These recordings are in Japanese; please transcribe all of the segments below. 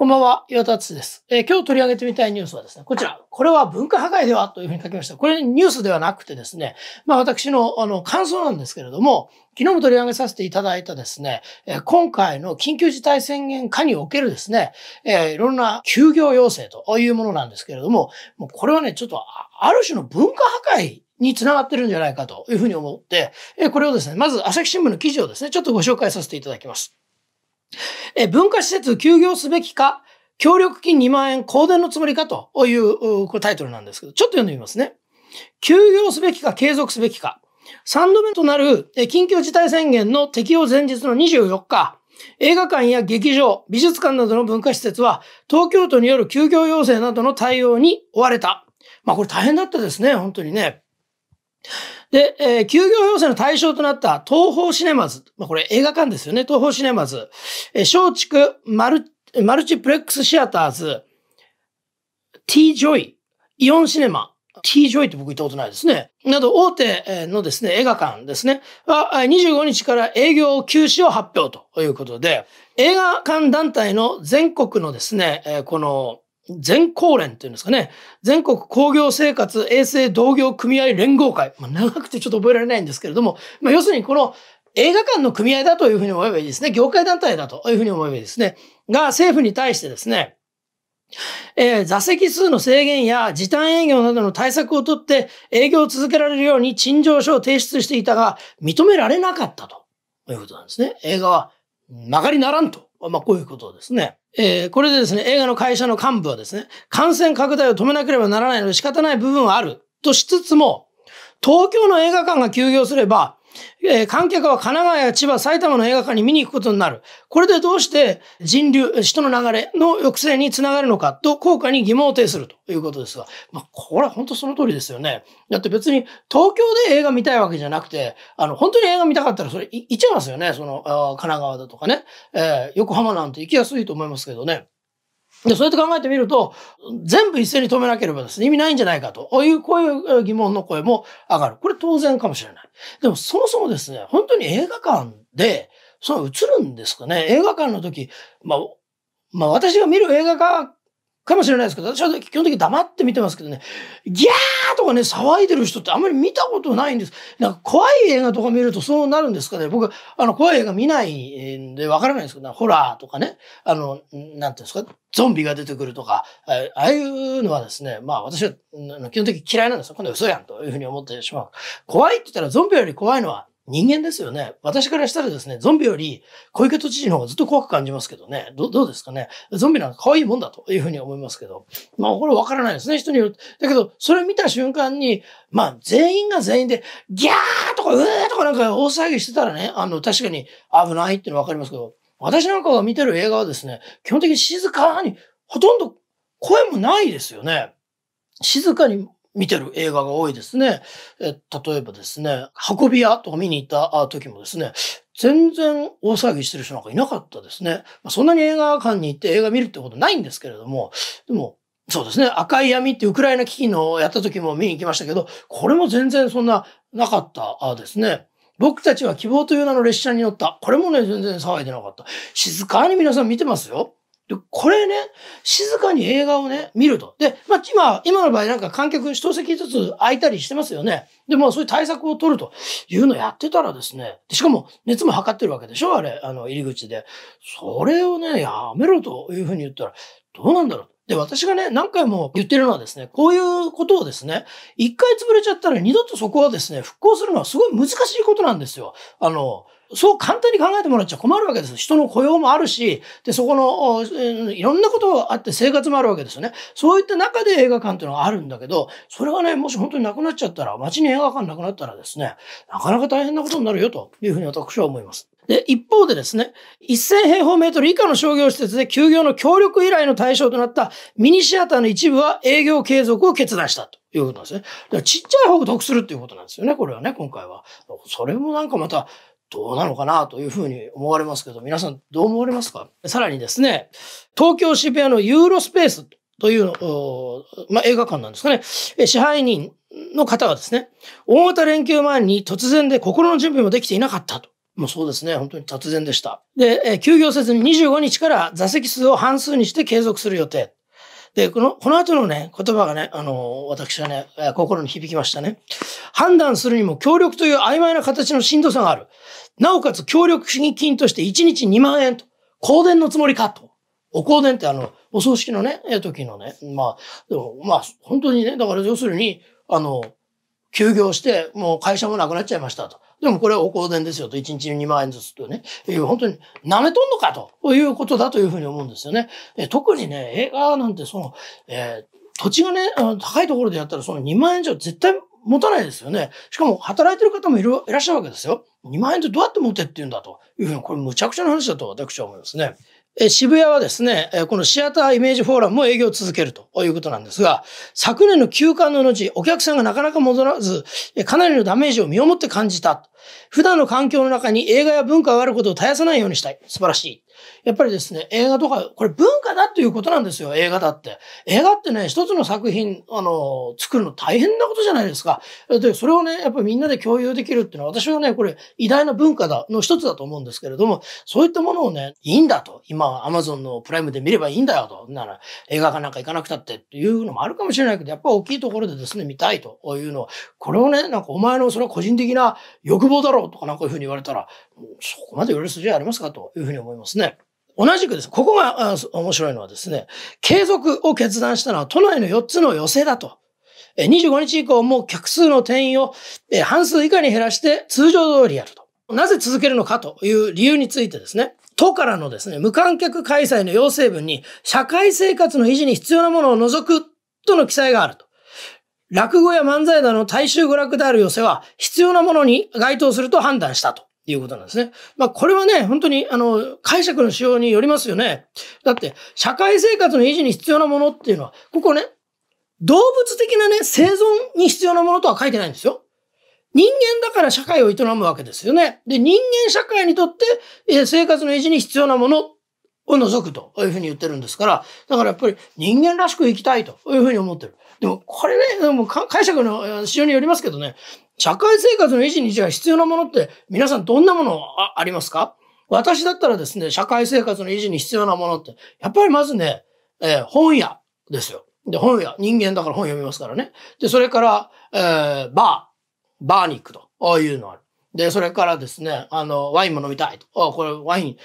こんばんは、岩田敦です、えー、今日取り上げてみたいニュースはですね、こちら、これは文化破壊ではというふうに書きました。これニュースではなくてですね、まあ私のあの感想なんですけれども、昨日も取り上げさせていただいたですね、えー、今回の緊急事態宣言下におけるですね、えー、いろんな休業要請というものなんですけれども、もうこれはね、ちょっとある種の文化破壊につながってるんじゃないかというふうに思って、えー、これをですね、まず朝日新聞の記事をですね、ちょっとご紹介させていただきます。え文化施設休業すべきか、協力金2万円公電のつもりかというこれタイトルなんですけど、ちょっと読んでみますね。休業すべきか継続すべきか。3度目となる緊急事態宣言の適用前日の24日、映画館や劇場、美術館などの文化施設は、東京都による休業要請などの対応に追われた。まあこれ大変だったですね、本当にね。で、えー、休業要請の対象となった東方シネマズ。まあ、これ映画館ですよね。東方シネマズ。えー、松竹マル、マルチプレックスシアターズ、T ジョイ、イオンシネマ、T ジョイって僕行ったことないですね。など、大手のですね、映画館ですね。は、25日から営業休止を発表ということで、映画館団体の全国のですね、えこの全高連っていうんですかね。全国工業生活衛生同業組合連合会。まあ、長くてちょっと覚えられないんですけれども、まあ、要するにこの映画館の組合だというふうに思えばいいですね。業界団体だというふうに思えばいいですね。が、政府に対してですね、えー、座席数の制限や時短営業などの対策をとって営業を続けられるように陳情書を提出していたが、認められなかったということなんですね。映画は曲がりならんとまあ、こういうことですね。えー、これでですね、映画の会社の幹部はですね、感染拡大を止めなければならないので仕方ない部分はあるとしつつも、東京の映画館が休業すれば、えー、観客は神奈川や千葉、埼玉の映画館に見に行くことになる。これでどうして人流、人の流れの抑制につながるのかと効果に疑問を呈するということですが、まあ、これは本当その通りですよね。だって別に東京で映画見たいわけじゃなくて、あの、本当に映画見たかったらそれ行っちゃいますよね。その、神奈川だとかね。えー、横浜なんて行きやすいと思いますけどね。で、そうやって考えてみると、全部一斉に止めなければですね、意味ないんじゃないかとこういう、こういう疑問の声も上がる。これ当然かもしれない。でもそもそもですね、本当に映画館で、その映るんですかね映画館の時、まあ、まあ私が見る映画かもしれないですけど、私は基本的に黙って見てますけどね、ギャーとかね、騒いでる人ってあんまり見たことないんです。なんか怖い映画とか見るとそうなるんですかね。僕、あの、怖い映画見ないんでわからないんですけど、ホラーとかね、あの、なんていうんですか、ゾンビが出てくるとか、ああいうのはですね、まあ私は基本的に嫌いなんですよ。今度は嘘やんというふうに思ってしまう。怖いって言ったらゾンビより怖いのは人間ですよね。私からしたらですね、ゾンビより小池都知事の方がずっと怖く感じますけどね。どどうですかね。ゾンビなんか可愛いもんだというふうに思いますけど。まあ、これわからないですね、人による。だけど、それを見た瞬間に、まあ、全員が全員で、ギャーとか、うーとかなんか大騒ぎしてたらね、あの、確かに危ないっていうの分かりますけど、私なんかが見てる映画はですね、基本的に静かに、ほとんど声もないですよね。静かに見てる映画が多いですね。え例えばですね、運び屋とか見に行った時もですね、全然大騒ぎしてる人なんかいなかったですね。まあ、そんなに映画館に行って映画見るってことないんですけれども、でも、そうですね、赤い闇ってウクライナ危機のやった時も見に行きましたけど、これも全然そんななかったですね。僕たちは希望という名の列車に乗った。これもね、全然騒いでなかった。静かに皆さん見てますよ。で、これね、静かに映画をね、見ると。で、まあ、今、今の場合なんか観客一席ずつ空いたりしてますよね。で、も、まあ、そういう対策を取るというのやってたらですね、でしかも熱も測ってるわけでしょあれ、あの、入り口で。それをね、やめろというふうに言ったら、どうなんだろうで、私がね、何回も言ってるのはですね、こういうことをですね、一回潰れちゃったら二度とそこはですね、復興するのはすごい難しいことなんですよ。あの、そう簡単に考えてもらっちゃ困るわけです。人の雇用もあるし、で、そこの、いろんなことがあって生活もあるわけですよね。そういった中で映画館っていうのがあるんだけど、それがね、もし本当になくなっちゃったら、街に映画館なくなったらですね、なかなか大変なことになるよというふうに私は思います。で、一方でですね、1000平方メートル以下の商業施設で休業の協力依頼の対象となったミニシアターの一部は営業継続を決断したということなんですね。だからちっちゃい方が得するっていうことなんですよね、これはね、今回は。それもなんかまた、どうなのかなというふうに思われますけど、皆さんどう思われますかさらにですね、東京渋谷のユーロスペースというの、まあ、映画館なんですかね、支配人の方がですね、大型連休前に突然で心の準備もできていなかったと。もうそうですね、本当に突然でした。で、休業せずに25日から座席数を半数にして継続する予定。で、この、この後のね、言葉がね、あの、私はね、心に響きましたね。判断するにも協力という曖昧な形のしんどさがある。なおかつ協力主義金として1日2万円と、香典のつもりかと。お香典ってあの、お葬式のね、え時のね、まあ、でもまあ、本当にね、だから要するに、あの、休業して、もう会社もなくなっちゃいましたと。でもこれはお香典ですよと、1日2万円ずつとね、え本当に舐めとんのかということだというふうに思うんですよね。え特にね、映画なんてその、えー、土地がね、高いところでやったらその2万円以上絶対持たないですよね。しかも働いてる方もいるいらっしゃるわけですよ。2万円ってどうやって持てっていうんだというふうに、これむちゃくちゃな話だと私は思いますね。え渋谷はですね、えこのシアターイメージフォーラムも営業を続けるということなんですが、昨年の休館の後、お客さんがなかなか戻らず、かなりのダメージを身をもって感じた普段の環境の中に映画や文化があることを絶やさないようにしたい。素晴らしい。やっぱりですね、映画とか、これ文化だということなんですよ、映画だって。映画ってね、一つの作品、あの、作るの大変なことじゃないですか。で、それをね、やっぱりみんなで共有できるっていうのは、私はね、これ、偉大な文化だ、の一つだと思うんですけれども、そういったものをね、いいんだと。今ア Amazon のプライムで見ればいいんだよと。なら、映画館なんか行かなくたってっていうのもあるかもしれないけど、やっぱ大きいところでですね、見たいというのは、これをね、なんかお前のそれは個人的な欲望だろうとかなんかいうふうに言われたら、そこまで言われる筋ありますかというふうに思いますね。同じくです。ここが面白いのはですね、継続を決断したのは都内の4つの寄せだと。25日以降も客数の定員を半数以下に減らして通常通りやると。なぜ続けるのかという理由についてですね、都からのですね、無観客開催の要請文に社会生活の維持に必要なものを除くとの記載があると。落語や漫才などの大衆娯楽である寄せは必要なものに該当すると判断したと。いうことなんですね。まあ、これはね、本当に、あの、解釈の仕様によりますよね。だって、社会生活の維持に必要なものっていうのは、ここね、動物的なね、生存に必要なものとは書いてないんですよ。人間だから社会を営むわけですよね。で、人間社会にとって、え生活の維持に必要なものを除くというふうに言ってるんですから、だからやっぱり人間らしく生きたいというふうに思ってる。でも、これね、もう解釈の仕様によりますけどね、社会生活の維持に必要なものって皆さんどんなものありますか私だったらですね、社会生活の維持に必要なものって、やっぱりまずね、えー、本屋ですよ。で、本屋、人間だから本読みますからね。で、それから、えー、バー、バーに行くというのある。で、それからですね、あの、ワインも飲みたいと。あ、これワイン、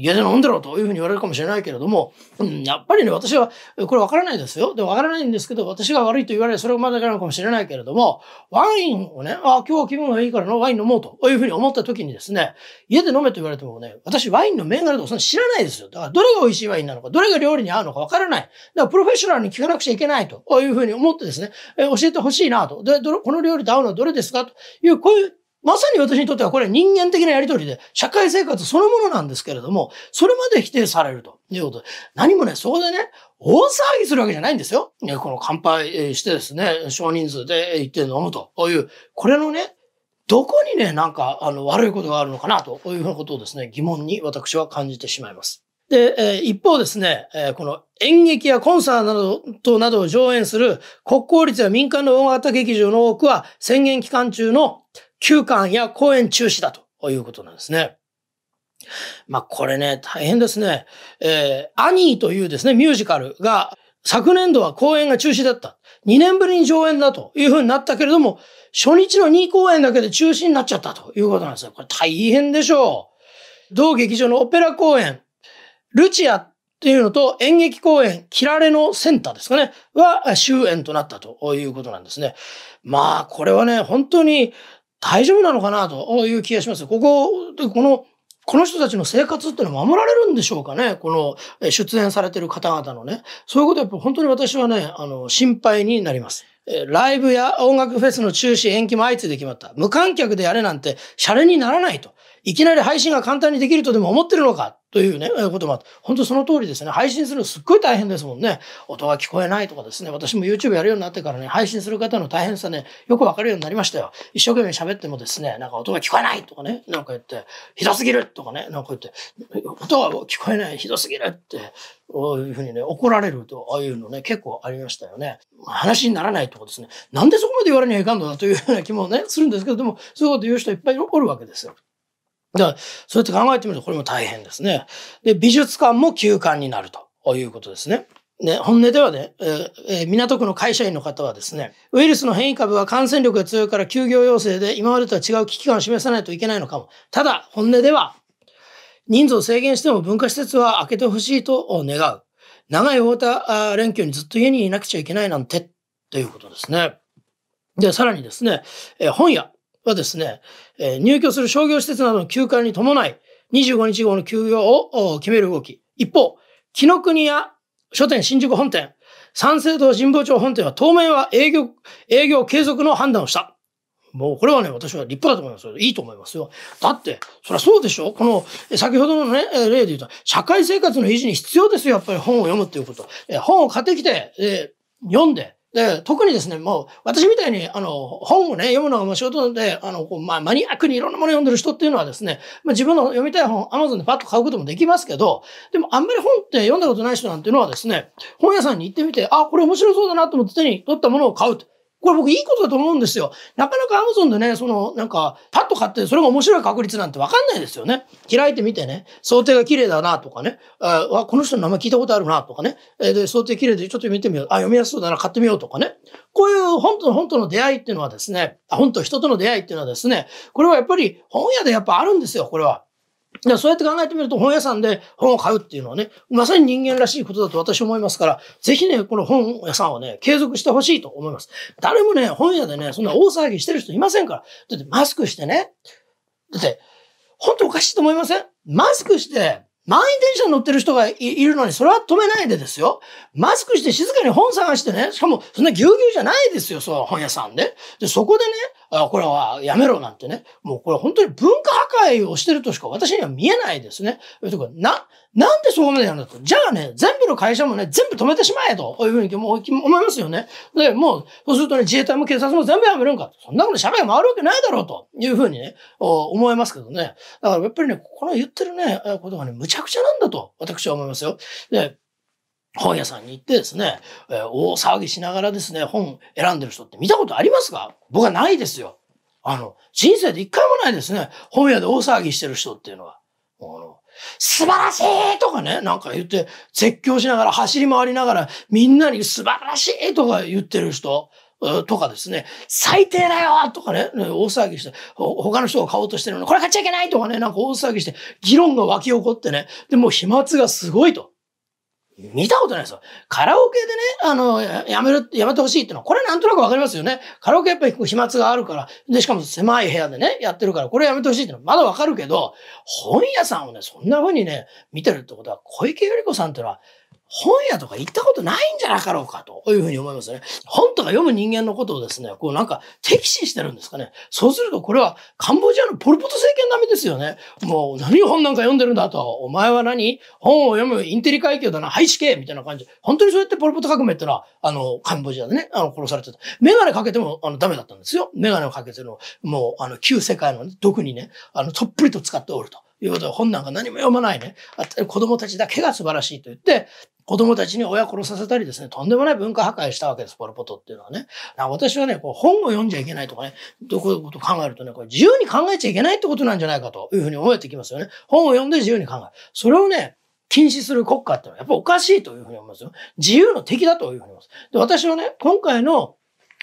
家で飲んでろというふうに言われるかもしれないけれども、うん、やっぱりね、私は、これわからないですよ。で、わからないんですけど、私が悪いと言われ、それをまだなのかもしれないけれども、ワインをね、あ、今日は気分がいいからのワイン飲もうというふうに思った時にですね、家で飲めと言われてもね、私ワインの銘柄とかそんな知らないですよ。だから、どれが美味しいワインなのか、どれが料理に合うのかわからない。だから、プロフェッショナルに聞かなくちゃいけないというふうに思ってですね、え教えてほしいなと。で、この料理と合うのはどれですかという、こういうまさに私にとってはこれは人間的なやりとりで、社会生活そのものなんですけれども、それまで否定されるということで、何もね、そこでね、大騒ぎするわけじゃないんですよ。この乾杯してですね、少人数で行って飲むという、これのね、どこにね、なんか、あの、悪いことがあるのかな、というふうなことをですね、疑問に私は感じてしまいます。で、え一方ですね、えこの演劇やコンサートなどを上演する国公立や民間の大型劇場の多くは宣言期間中の休館や公演中止だということなんですね。まあこれね、大変ですね。えー、アニーというですね、ミュージカルが昨年度は公演が中止だった。2年ぶりに上演だというふうになったけれども、初日の2公演だけで中止になっちゃったということなんですよ。これ大変でしょう。同劇場のオペラ公演、ルチアっていうのと演劇公演、キラレのセンターですかね、は終演となったということなんですね。まあ、これはね、本当に大丈夫なのかなという気がします。ここ、でこの、この人たちの生活ってのは守られるんでしょうかねこの出演されてる方々のね。そういうことやっぱ本当に私はね、あの、心配になります。ライブや音楽フェスの中止延期も相次いで決まった。無観客でやれなんて、シャレにならないと。いきなり配信が簡単にできるとでも思ってるのかというね、こともあって、本当その通りですね、配信するのすっごい大変ですもんね。音が聞こえないとかですね、私も YouTube やるようになってからね、配信する方の大変さね、よくわかるようになりましたよ。一生懸命喋ってもですね、なんか音が聞こえないとかね、なんか言って、ひどすぎるとかね、なんか言って、音が聞こえない、ひどすぎるって、こういうふうにね、怒られると、ああいうのね、結構ありましたよね。話にならないとかですね、なんでそこまで言われにはいかんのだというような気もね、するんですけど、でも、そういうこと言う人いっぱいおるわけですよ。だから、そうやって考えてみると、これも大変ですね。で、美術館も休館になるということですね。ね、本音ではね、えー、港区の会社員の方はですね、ウイルスの変異株は感染力が強いから休業要請で今までとは違う危機感を示さないといけないのかも。ただ、本音では、人数を制限しても文化施設は開けてほしいと願う。長い大田連休にずっと家にいなくちゃいけないなんて、ということですね。で、さらにですね、えー、本屋、はですね、えー、入居する商業施設などの休館に伴い、25日号の休業を決める動き。一方、木の国屋書店新宿本店、三省堂神保町本店は当面は営業、営業継続の判断をした。もうこれはね、私は立派だと思いますよ。いいと思いますよ。だって、そりゃそうでしょこの、先ほどのね、例で言うと、社会生活の維持に必要ですよ。やっぱり本を読むっていうこと。え本を買ってきて、え読んで、で、特にですね、もう、私みたいに、あの、本をね、読むのがもう仕事で、あの、こうまあ、マニアックにいろんなもの読んでる人っていうのはですね、まあ、自分の読みたい本、アマゾンでパッと買うこともできますけど、でも、あんまり本って読んだことない人なんていうのはですね、本屋さんに行ってみて、あ、これ面白そうだなと思って手に取ったものを買うと。これ僕いいことだと思うんですよ。なかなか Amazon でね、そのなんかパッと買ってそれが面白い確率なんてわかんないですよね。開いてみてね、想定が綺麗だなとかね、あこの人の名前聞いたことあるなとかね、で想定綺麗でちょっと見てみよう。あ、読みやすそうだな、買ってみようとかね。こういう本と本との出会いっていうのはですね、本と人との出会いっていうのはですね、これはやっぱり本屋でやっぱあるんですよ、これは。らそうやって考えてみると本屋さんで本を買うっていうのはね、まさに人間らしいことだと私思いますから、ぜひね、この本屋さんをね、継続してほしいと思います。誰もね、本屋でね、そんな大騒ぎしてる人いませんから。だってマスクしてね、だって、本当おかしいと思いませんマスクして、満員電車に乗ってる人がいるのに、それは止めないでですよ。マスクして静かに本探してね、しかもそんなぎゅうぎゅうじゃないですよ、その本屋さんで。で、そこでね、あこれはやめろなんてね、もうこれ本当に文化破壊をしてるとしか私には見えないですね。か、な、なんでそう思うやんだと。じゃあね、全部の会社もね、全部止めてしまえと、こういうふうにも思いますよね。で、もう、そうするとね、自衛隊も警察も全部やめるんか。そんなこと社会が回るわけないだろうというふうにね、思いますけどね。だからやっぱりね、この言ってるね、ことがね、むちゃくちゃなんだと、私は思いますよ。で、本屋さんに行ってですね、えー、大騒ぎしながらですね、本選んでる人って見たことありますか僕はないですよ。あの、人生で一回もないですね。本屋で大騒ぎしてる人っていうのは。あの素晴らしいとかね、なんか言って、絶叫しながら走り回りながら、みんなに素晴らしいとか言ってる人。とかですね、最低だよとかね、大騒ぎして、他の人が買おうとしてるのに、これ買っちゃいけないとかね、なんか大騒ぎして、議論が沸き起こってね、で、もう飛沫がすごいと。見たことないですよ。カラオケでね、あの、やめる、やめてほしいってのは、これなんとなくわかりますよね。カラオケやっぱり飛沫があるから、で、しかも狭い部屋でね、やってるから、これやめてほしいってのはまだわかるけど、本屋さんをね、そんな風にね、見てるってことは、小池百合子さんってのは、本屋とか行ったことないんじゃなかろうかというふうに思いますね。本とか読む人間のことをですね、こうなんか敵視してるんですかね。そうするとこれはカンボジアのポルポト政権並みですよね。もう何本なんか読んでるんだと。お前は何本を読むインテリ階級だな、廃止系みたいな感じ。本当にそうやってポルポト革命ってのは、あの、カンボジアでね、あの、殺されてた。メガネかけてもあのダメだったんですよ。メガネをかけての、もうあの、旧世界の、ね、毒にね、あの、とっぷりと使っておると。いうことは本なんか何も読まないね。子供たちだけが素晴らしいと言って、子供たちに親殺させたりですね、とんでもない文化破壊したわけです、ポルポトっていうのはね。私はね、こう本を読んじゃいけないとかね、どこいうこと考えるとね、これ自由に考えちゃいけないってことなんじゃないかというふうに思えてきますよね。本を読んで自由に考える。それをね、禁止する国家ってのはやっぱおかしいというふうに思いますよ。自由の敵だというふうに思います。で、私はね、今回の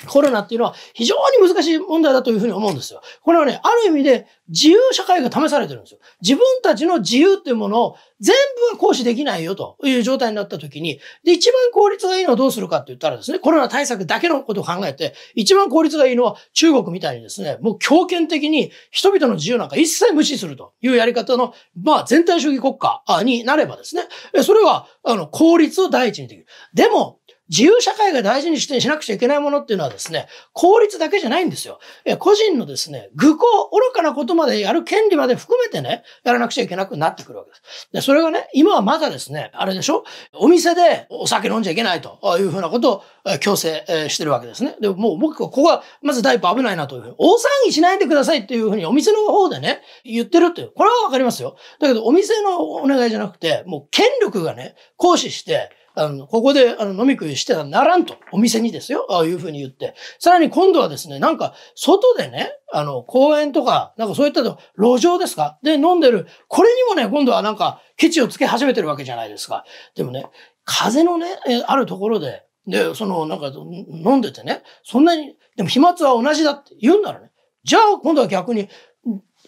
コロナっていうのは非常に難しい問題だというふうに思うんですよ。これはね、ある意味で自由社会が試されてるんですよ。自分たちの自由っていうものを全部は行使できないよという状態になった時に、で、一番効率がいいのはどうするかって言ったらですね、コロナ対策だけのことを考えて、一番効率がいいのは中国みたいにですね、もう強権的に人々の自由なんか一切無視するというやり方の、まあ全体主義国家になればですね、それは、あの、効率を第一にできる。でも、自由社会が大事にしてしなくちゃいけないものっていうのはですね、効率だけじゃないんですよ。個人のですね、愚行、愚かなことまでやる権利まで含めてね、やらなくちゃいけなくなってくるわけです。で、それがね、今はまだですね、あれでしょお店でお酒飲んじゃいけないというふうなことを強制してるわけですね。で、もう僕はここはまず第一歩危ないなというふうに、大騒ぎしないでくださいっていうふうにお店の方でね、言ってるっていう。これはわかりますよ。だけどお店のお願いじゃなくて、もう権力がね、行使して、あの、ここで、あの、飲み食いしてたらならんと、お店にですよ、ああいうふうに言って。さらに今度はですね、なんか、外でね、あの、公園とか、なんかそういったと、路上ですかで、飲んでる。これにもね、今度はなんか、ケチをつけ始めてるわけじゃないですか。でもね、風のね、あるところで、で、その、なんか、飲んでてね、そんなに、でも飛沫は同じだって言うんならね、じゃあ今度は逆に、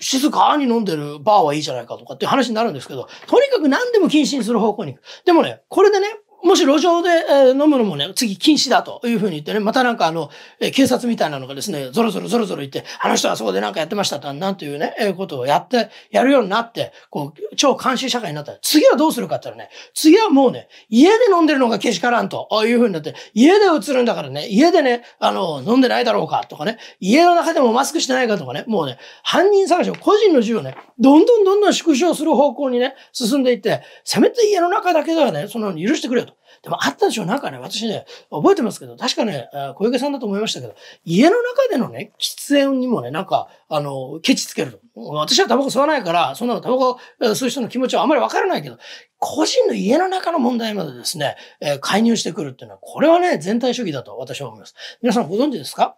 静かに飲んでるバーはいいじゃないかとかって話になるんですけど、とにかく何でも禁止にする方向に行く。でもね、これでね、もし路上で、え飲むのもね、次禁止だというふうに言ってね、またなんかあの、え警察みたいなのがですね、ぞろぞろぞろぞろ言って、あの人はそこでなんかやってましたと、なんていうね、えことをやって、やるようになって、こう、超監視社会になったら、次はどうするかって言ったらね、次はもうね、家で飲んでるのがけしからんというふうになって、家で映るんだからね、家でね、あの、飲んでないだろうかとかね、家の中でもマスクしてないかとかね、もうね、犯人探しを、個人の自由をね、どんどんどんどん縮小する方向にね、進んでいって、せめて家の中だけではね、その許してくれよと。でもあったでしょなんかね、私ね、覚えてますけど、確かね、小池さんだと思いましたけど、家の中でのね、喫煙にもね、なんか、あの、ケチつけると。私はタバコ吸わないから、そんなのタバコ吸う人の気持ちはあんまりわからないけど、個人の家の中の問題までですね、え介入してくるっていうのは、これはね、全体主義だと私は思います。皆さんご存知ですか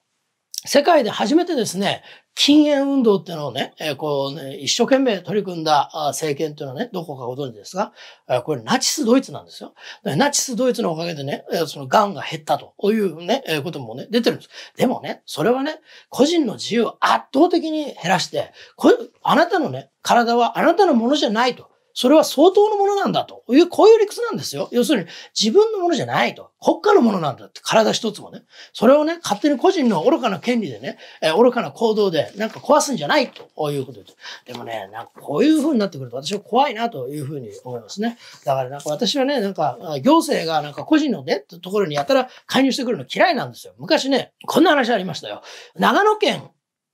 世界で初めてですね、禁煙運動っていうのをね、えー、こうね、一生懸命取り組んだ政権っていうのはね、どこかご存知ですが、これナチスドイツなんですよ。ナチスドイツのおかげでね、その癌が減ったというね、こともね、出てるんです。でもね、それはね、個人の自由を圧倒的に減らして、あなたのね、体はあなたのものじゃないと。それは相当のものなんだという、こういう理屈なんですよ。要するに、自分のものじゃないと。国家のものなんだって、体一つもね。それをね、勝手に個人の愚かな権利でね、えー、愚かな行動で、なんか壊すんじゃないということです。でもね、なんかこういうふうになってくると、私は怖いなというふうに思いますね。だからなんか私はね、なんか、行政がなんか個人のね、ところにやたら介入してくるの嫌いなんですよ。昔ね、こんな話ありましたよ。長野県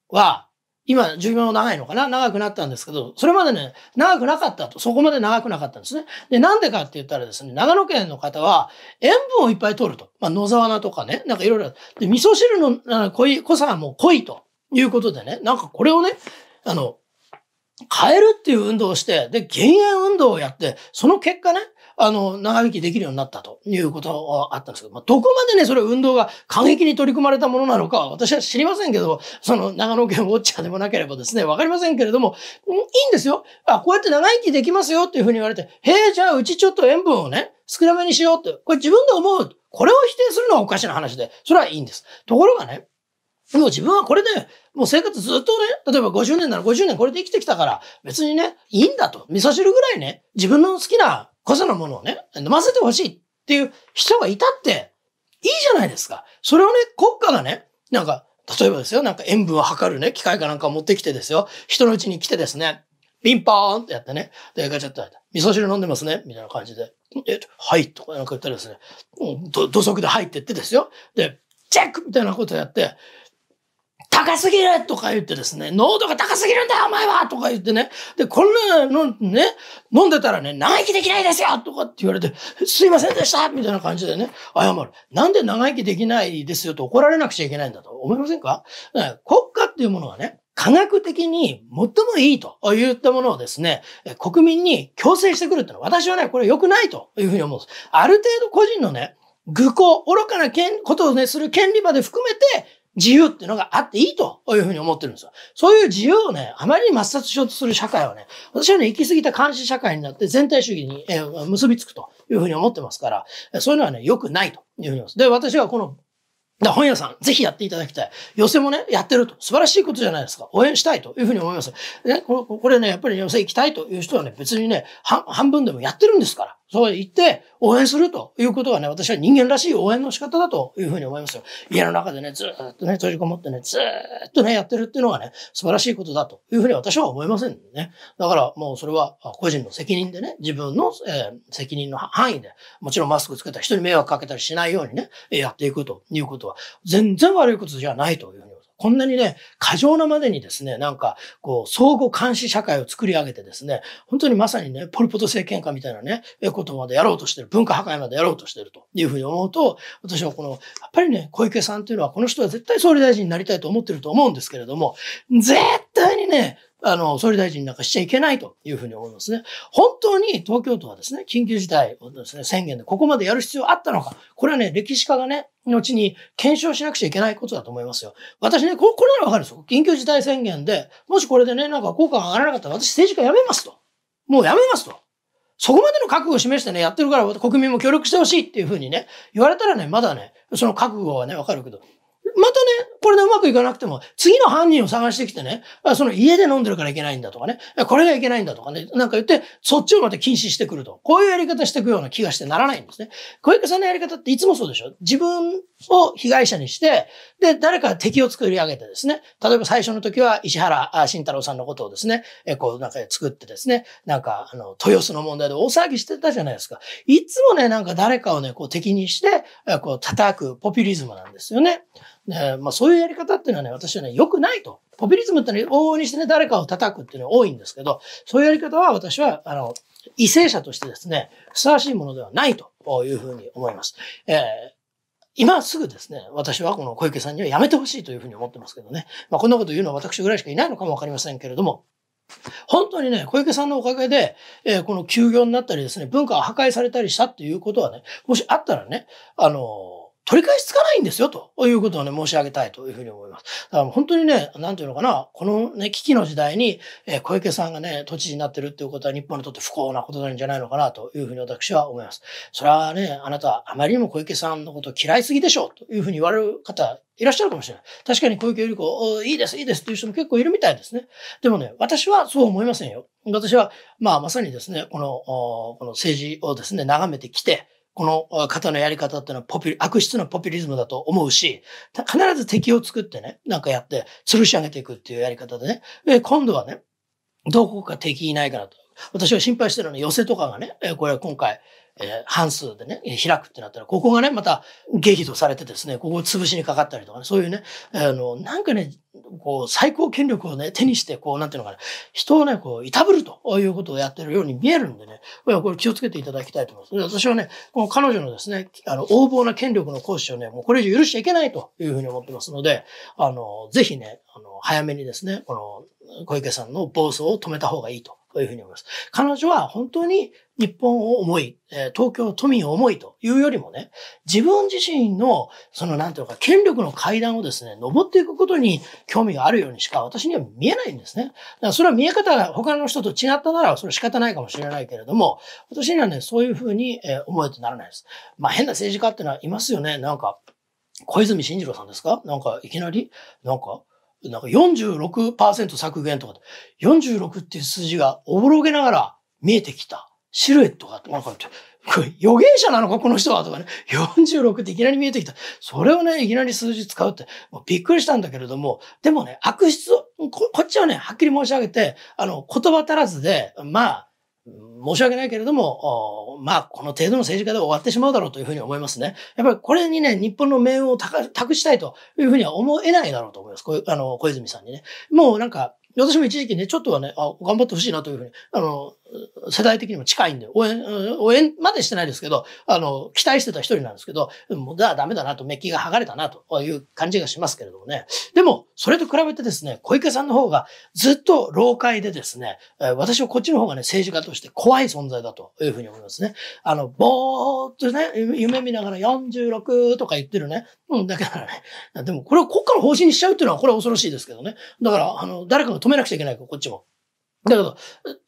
は、今、寿命長いのかな長くなったんですけど、それまでね、長くなかったと。そこまで長くなかったんですね。で、なんでかって言ったらですね、長野県の方は塩分をいっぱい取ると。まあ、野沢菜とかね、なんかいろいろ。で、味噌汁の濃い、濃さはもう濃いということでね、なんかこれをね、あの、変えるっていう運動をして、で、減塩運動をやって、その結果ね、あの、長引きできるようになったということはあったんですけど、まあ、どこまでね、それ運動が過激に取り組まれたものなのかは私は知りませんけど、その長野県ウォッチャーでもなければですね、わかりませんけれども、いいんですよ。あ、こうやって長生きできますよっていうふうに言われて、へえ、じゃあうちちょっと塩分をね、少なめにしようって、これ自分で思う。これを否定するのはおかしな話で、それはいいんです。ところがね、もう自分はこれで、もう生活ずっとね、例えば50年なら50年これで生きてきたから、別にね、いいんだと。味噌汁ぐらいね、自分の好きなこそのものをね、飲ませてほしいっていう人がいたって、いいじゃないですか。それをね、国家がね、なんか、例えばですよ、なんか塩分を測るね、機械かなんか持ってきてですよ、人のうちに来てですね、ピンポーンってやってね、で、ガチャッと味噌汁飲んでますね、みたいな感じで、え、はい、とかなんか言ったらですね、土足で入ってってですよ、で、チェックみたいなことやって、高すぎるとか言ってですね、濃度が高すぎるんだよお前はとか言ってね、で、こんなのね、飲んでたらね、長生きできないですよとかって言われて、すいませんでしたみたいな感じでね、謝る。なんで長生きできないですよと怒られなくちゃいけないんだと思いませんか国家っていうものはね、科学的に最もいいと言ったものをですね、国民に強制してくるってのは、私はね、これ良くないというふうに思うんです。ある程度個人のね、愚行、愚かなことをね、する権利まで含めて、自由っていうのがあっていいというふうに思ってるんですよ。そういう自由をね、あまりに抹殺しようとする社会はね、私はね、行き過ぎた監視社会になって全体主義に、え結びつくというふうに思ってますから、そういうのはね、良くないというふうに思います。で、私はこのだ本屋さん、ぜひやっていただきたい。寄せもね、やってると。素晴らしいことじゃないですか。応援したいというふうに思います。ね、これね、やっぱり寄せ行きたいという人はね、別にね、半分でもやってるんですから。そう言って応援するということはね、私は人間らしい応援の仕方だというふうに思いますよ。家の中でね、ずっとね、閉じこもってね、ずっとね、やってるっていうのはね、素晴らしいことだというふうに私は思いませんね。だからもうそれは個人の責任でね、自分の、えー、責任の範囲で、もちろんマスクつけた人に迷惑かけたりしないようにね、やっていくということは、全然悪いことじゃないというこんなにね、過剰なまでにですね、なんか、こう、相互監視社会を作り上げてですね、本当にまさにね、ポルポト政権下みたいなね、えことまでやろうとしてる、文化破壊までやろうとしてるというふうに思うと、私はこの、やっぱりね、小池さんというのは、この人は絶対総理大臣になりたいと思ってると思うんですけれども、絶対にね、あの、総理大臣なんかしちゃいけないというふうに思いますね。本当に東京都はですね、緊急事態をですね、宣言でここまでやる必要あったのか。これはね、歴史家がね、後に検証しなくちゃいけないことだと思いますよ。私ね、ここれならわかるんですよ。緊急事態宣言で、もしこれでね、なんか効果が上がらなかったら私政治家辞めますと。もう辞めますと。そこまでの覚悟を示してね、やってるから国民も協力してほしいっていうふうにね、言われたらね、まだね、その覚悟はね、わかるけど、またね、これでうまくいかなくても、次の犯人を探してきてね、その家で飲んでるからいけないんだとかね、これがいけないんだとかね、なんか言って、そっちをまた禁止してくると。こういうやり方していくような気がしてならないんですね。小池さんのやり方っていつもそうでしょ自分を被害者にして、で、誰か敵を作り上げてですね、例えば最初の時は石原慎太郎さんのことをですね、こうなんか作ってですね、なんかあの、豊洲の問題で大騒ぎしてたじゃないですか。いつもね、なんか誰かをね、こう敵にして、こう叩くポピュリズムなんですよね。ねまあ、そういうやり方っていうのはね、私はね、良くないと。ポピュリズムってね、往々にしてね、誰かを叩くっていうのは多いんですけど、そういうやり方は私は、あの、為政者としてですね、ふさわしいものではないというふうに思います。えー今すぐですね、私はこの小池さんにはやめてほしいというふうに思ってますけどね。まあ、こんなこと言うのは私ぐらいしかいないのかもわかりませんけれども、本当にね、小池さんのおかげで、えー、この休業になったりですね、文化が破壊されたりしたっていうことはね、もしあったらね、あのー取り返しつかないんですよ、ということをね、申し上げたいというふうに思います。だから本当にね、なんていうのかな、このね、危機の時代に、え小池さんがね、都知事になってるっていうことは日本にとって不幸なことなんじゃないのかなというふうに私は思います。それはね、あなた、あまりにも小池さんのことを嫌いすぎでしょう、というふうに言われる方、いらっしゃるかもしれない。確かに小池百合子、いいです、いいですっていう人も結構いるみたいですね。でもね、私はそう思いませんよ。私は、まあ、まさにですね、この、この政治をですね、眺めてきて、この方のやり方っていうのはポピュ悪質なポピュリズムだと思うし、必ず敵を作ってね、なんかやって、吊るし上げていくっていうやり方でね。で、今度はね、どこか敵いないかなと。私は心配してるのは寄せとかがね、これ今回、えー、半数でね、開くってなったら、ここがね、また激怒されてですね、ここを潰しにかかったりとかね、そういうね、あの、なんかね、こう、最高権力をね、手にして、こう、なんていうのかな、人をね、こう、いたぶるということをやってるように見えるんでね、これこれ気をつけていただきたいと思います。私はね、この彼女のですね、あの、横暴な権力の行使をね、もうこれ以上許しちゃいけないというふうに思ってますので、あの、ぜひね、あの、早めにですね、この、小池さんの暴走を止めた方がいいというふうに思います。彼女は本当に日本を思い、東京都民を思いというよりもね、自分自身の、そのなんていうか、権力の階段をですね、登っていくことに興味があるようにしか私には見えないんですね。だからそれは見え方が他の人と違ったなら、それ仕方ないかもしれないけれども、私にはね、そういうふうに思えてならないです。まあ変な政治家ってのはいますよね。なんか、小泉進次郎さんですかなんかいきなり、なんか、なんか46%削減とか、46っていう数字がおぼろげながら見えてきた。シルエットが、なんか、予言者なのかこの人はとかね、46っていきなり見えてきた。それをね、いきなり数字使うって、もうびっくりしたんだけれども、でもね、悪質をこ、こっちはね、はっきり申し上げて、あの、言葉足らずで、まあ、申し訳ないけれども、まあ、この程度の政治家で終わってしまうだろうというふうに思いますね。やっぱりこれにね、日本の命運を託したいというふうには思えないだろうと思います。こあの、小泉さんにね。もうなんか、私も一時期ね、ちょっとはね、あ頑張ってほしいなというふうに、あの、世代的にも近いんで、応援、応援までしてないですけど、あの、期待してた一人なんですけど、もうだ、ダメだなと、メッキが剥がれたなという感じがしますけれどもね。でも、それと比べてですね、小池さんの方がずっと老化でですね、私はこっちの方がね、政治家として怖い存在だというふうに思いますね。あの、ぼーっとね、夢見ながら46とか言ってるね。うん、だからね、でもこれを国家の方針にしちゃうっていうのは、これは恐ろしいですけどね。だから、あの、誰かが止めなくちゃいけないから、こっちも。だけど、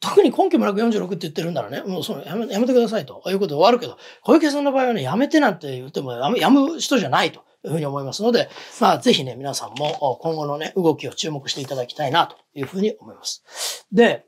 特に根拠もなく46って言ってるんならね、もうそのやめやめてくださいということはあるけど、小池さんの場合はね、やめてなんて言ってもやむやむ人じゃないというふうに思いますので、まあぜひね、皆さんも今後のね、動きを注目していただきたいなというふうに思います。で、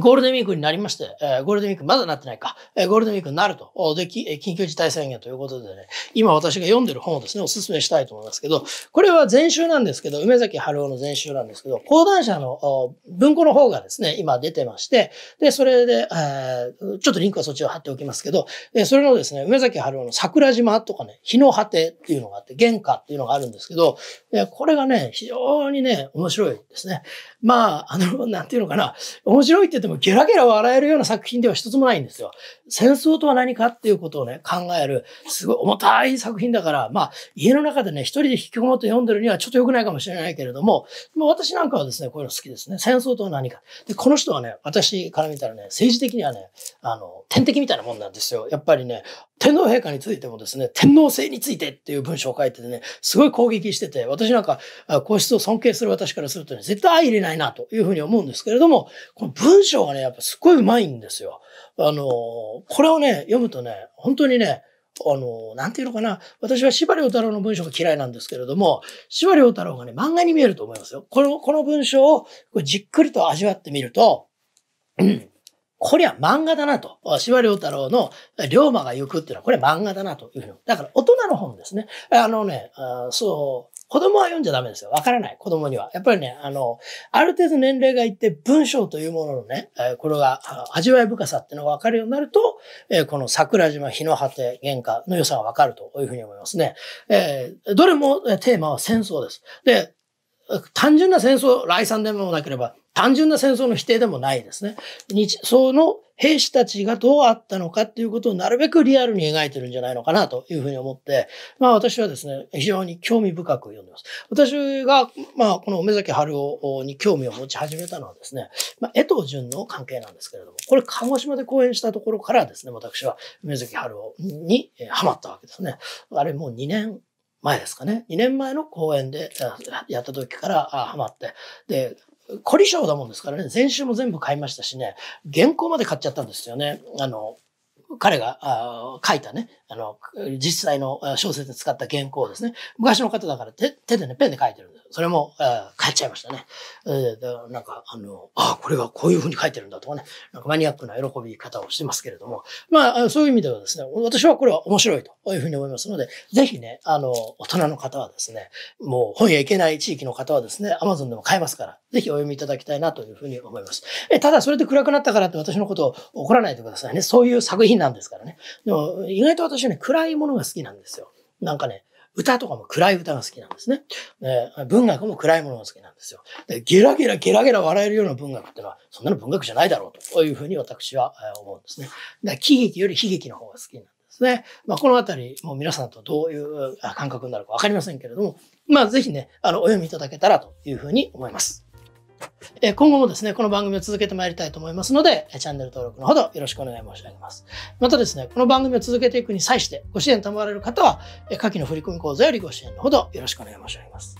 ゴールデンウィークになりまして、えゴールデンウィークまだなってないか、えゴールデンウィークになると、で、緊急事態宣言ということでね、今私が読んでる本をですね、お勧めしたいと思いますけど、これは前週なんですけど、梅崎春夫の前週なんですけど、講談社の文庫の方がですね、今出てまして、で、それで、えー、ちょっとリンクはそっちを貼っておきますけど、で、それのですね、梅崎春夫の桜島とかね、日の果てっていうのがあって、原価っていうのがあるんですけど、これがね、非常にね、面白いですね。まあ、あの、なんていうのかな、面白いってでもゲラゲラ笑えるような作品では一つもないんですよ。戦争とは何かっていうことをね、考える、すごい重たい作品だから、まあ、家の中でね、一人で引きこもって読んでるにはちょっと良くないかもしれないけれども、まあ、私なんかはですね、こういうの好きですね。戦争とは何か。で、この人はね、私から見たらね、政治的にはね、あの、天敵みたいなもんなんですよ。やっぱりね、天皇陛下についてもですね、天皇制についてっていう文章を書いててね、すごい攻撃してて、私なんか、皇室を尊敬する私からするとね、絶対相入れないなというふうに思うんですけれども、この文章がね、やっぱすっごい上手いんですよ。あの、これをね、読むとね、本当にね、あの、なんていうのかな。私は司馬太郎の文章が嫌いなんですけれども、司馬太郎がね、漫画に見えると思いますよ。この、この文章をじっくりと味わってみると、こりゃ漫画だなと。司馬遼太郎の龍馬が行くっていうのは、これ漫画だなというふうに。だから大人の本ですね。あのね、そう、子供は読んじゃダメですよ。わからない。子供には。やっぱりね、あの、ある程度年齢がいって、文章というもののね、これが味わい深さっていうのがわかるようになると、この桜島、日の果て、原価の良さがわかるというふうに思いますね。どれもテーマは戦争です。で、単純な戦争、来賛でもなければ、単純な戦争の否定でもないですね。日その兵士たちがどうあったのかっていうことをなるべくリアルに描いてるんじゃないのかなというふうに思って、まあ私はですね、非常に興味深く読んでます。私が、まあこの梅崎春夫に興味を持ち始めたのはですね、まあ江藤淳の関係なんですけれども、これ鹿児島で講演したところからですね、私は梅崎春夫にハマったわけですね。あれもう2年前ですかね。2年前の公演でやった時からハマって。で、凝り性だもんですからね、前週も全部買いましたしね、原稿まで買っちゃったんですよね。あの、彼があ書いたね、あの、実際の小説で使った原稿ですね。昔の方だから手手でね、ペンで書いてるそれも、えー、買っちゃいましたね。えー、なんか、あの、あこれはこういうふうに書いてるんだとかね、なんかマニアックな喜び方をしてますけれども、まあ、そういう意味ではですね、私はこれは面白いというふうに思いますので、ぜひね、あの、大人の方はですね、もう本屋行けない地域の方はですね、アマゾンでも買えますから、ぜひお読みいただきたいなというふうに思います。えただ、それで暗くなったからって私のことを怒らないでくださいね。そういう作品なんですからね。でも、意外と私はね、暗いものが好きなんですよ。なんかね、歌とかも暗い歌が好きなんですね。え文学も暗いものが好きなんですよ。でゲラゲラゲラゲラ笑えるような文学ってのは、そんなの文学じゃないだろうというふうに私は思うんですね。だから喜劇より悲劇の方が好きなんですね。まあ、このあたり、もう皆さんとどういう感覚になるかわかりませんけれども、まあ、ぜひね、あの、お読みいただけたらというふうに思います。え今後もですね、この番組を続けてまいりたいと思いますので、チャンネル登録のほどよろしくお願い申し上げます。またですね、この番組を続けていくに際して、ご支援賜られる方は、下記の振込口座よりご支援のほどよろしくお願い申し上げます。